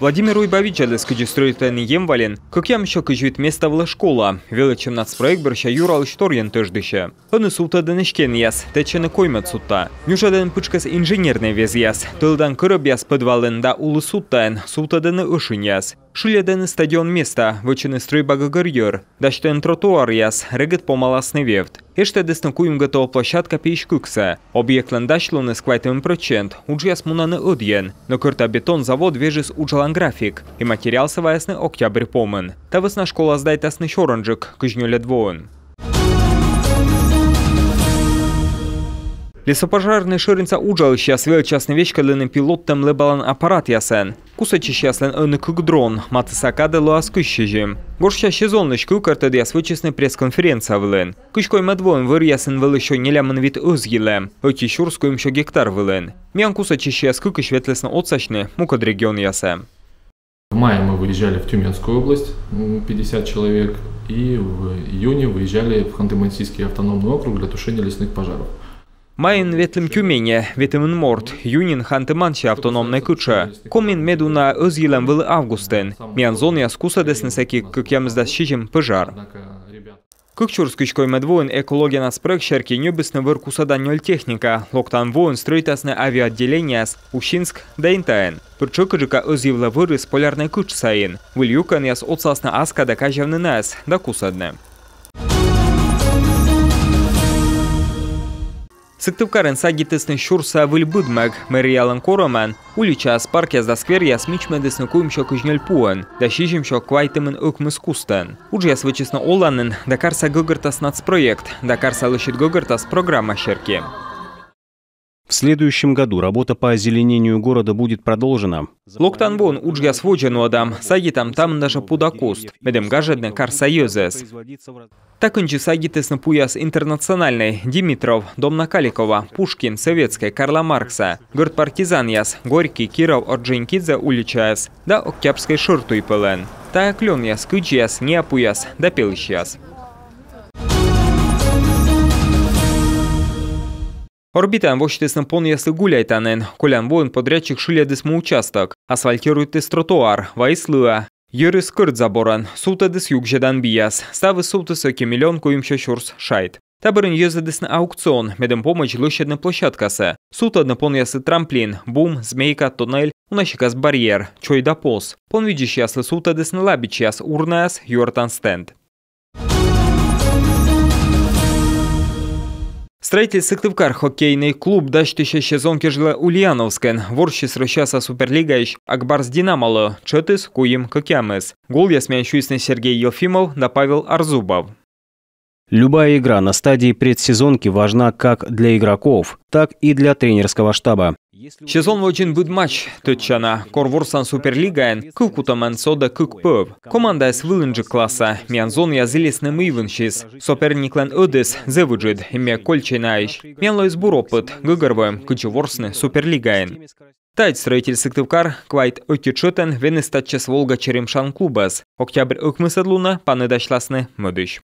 Владимир Уйбавичады скажестройтен емвален, как ям еще место в школа, величемнац проект бірші юрал шторген теждыше. Оны сута дынышкен яс, течені сутта. дэн пычкас инженерный вез яс, тылдан яс да улы сута сутадыны ұшын яс. Шуледен стадион места, вычены вычыны стройбага горьер, даштен тротуар яс, регат регет помаласны вевт. Еште дестынкуем готова площадка пейшкукса. Объектлен дашлуны сквайтым процент, Уж яс мунаны одьен, но кырта бетон завод вежес уджалан график, и материал саваясны октябрь помен. Та Тавысна школа сдайтасны шоранжик, кыжнюля двоен. Лесопожарный шырынса сейчас вел частный вещь, когда на пилоттем лебалан аппарат ясен. Кусачи счастлен ыныкук дрон, маты сакады луаскыщижи. Горща сезонныш карта дяс вычесны пресс-конференция влен. Кышкой медвоем выр ясен выл еще нелямын вид ызгиле, очи щурску им еще гектар влен. Мян кусачи счас кюкыш ветлесно отсачны, мукад регион Ясен. В мае мы выезжали в Тюменскую область, 50 человек, и в июне выезжали в Ханты-Мансийский автономный округ для тушения лесных пожаров. Майын ветлім кюмене, ветімін морт, юнин хантыманчы автономны күчі. Комин медуна өз елем вылы августын. Мен зон яскуса десінсәкі күкемізді шижім пыжар. Кыкчур скучкой медвоин экология на спрэк шерки нюбесны выр кусадан нөл техника, локтан воин стройтасны авиаотделение с Ущинск дайнтайн. Пырчы кыжыка өз евлы вырыс полярный кыч сайын. Выльюкан яс отсасны аска да кажевны нас, да кусадны. Сыктывкарын сагитесны шурса выльбыдмэг, мэриялын короман, улича аспаркез да сквер ясмич мэдесны куймшо кыжнель пуэн, да шижимшо квайтымын ыкмыс кустэн. Уджес вычесна оланын, дакарса гыгыртас нацпроект, дакарса лышит гыгыртас программа шерки. следующем году работа по озеленению города будет продолжена. Локтанбон уджгас воженуадам, сагитам там даже пудакост, медем гажедне кар союзес. Также сагитес напуяс интернациональный Димитров, Домна Каликова, Пушкин, Советская, Карла Маркса, Горд Партизан яс, Горький, Киров, Орджинкидзе, Уличаяс, да Октябрьской шуртуй пелен. Та клен яс, кыч неапуяс не апуяс, да пелыч Орбитаен вошитесның пон ясы гуляйтанен, колян воин подрядчик шиледы участок, асфальтирует из тротуар, вайслыа. Юрис кырт заборан, султадыс юг жедан бияс, ставы соки миллион коимша шурс шайт. Табырын на аукцион, медем помощь лыщадны площадкасы. Султадны пон ясы трамплин, бум, змейка, туннель, унащикас барьер, чойда полз. Пон видишь ясы дес на яс урнаяс, юртан стенд. Строитель Сыктывкар хоккейный клуб дашь еще дачтыше сезонкежлі Ульяновскен. Ворші срощаса Суперлигайш Акбарс Динамалы, Четыс Куим Кокямес. Гол ясмен Сергей Елфимов на Павел Арзубов. Любая игра на стадии предсезонки важна как для игроков, так и для тренерского штаба. Сезон очень будет матч Төтчана. Корворсан Суперлигаен, Кылкутамен Сода Кылкпөв. Команда с Вилленджи класса. Мен зон язылес не мывеншис. Соперниклен Одес зевуджид, имя Кольчинайш. Мен лойс буропыт, Гыгарвэм, Кычеворсны Суперлигаен. Тайт строитель Сыктывкар, Квайт Окичетен, Венестатчес Волга Черемшан клубас. Октябрь Укмысадлуна, Паны Дачласны, Мыдыш.